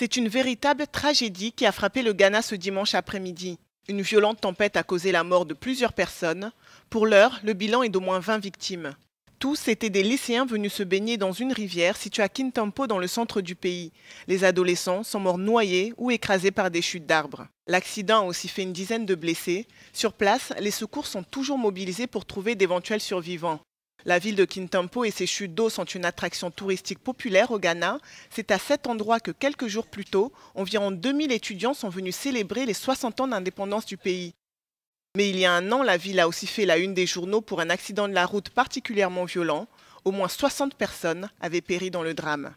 C'est une véritable tragédie qui a frappé le Ghana ce dimanche après-midi. Une violente tempête a causé la mort de plusieurs personnes. Pour l'heure, le bilan est d'au moins 20 victimes. Tous étaient des lycéens venus se baigner dans une rivière située à Kintampo dans le centre du pays. Les adolescents sont morts noyés ou écrasés par des chutes d'arbres. L'accident a aussi fait une dizaine de blessés. Sur place, les secours sont toujours mobilisés pour trouver d'éventuels survivants. La ville de Kintampo et ses chutes d'eau sont une attraction touristique populaire au Ghana. C'est à cet endroit que quelques jours plus tôt, environ 2000 étudiants sont venus célébrer les 60 ans d'indépendance du pays. Mais il y a un an, la ville a aussi fait la une des journaux pour un accident de la route particulièrement violent. Au moins 60 personnes avaient péri dans le drame.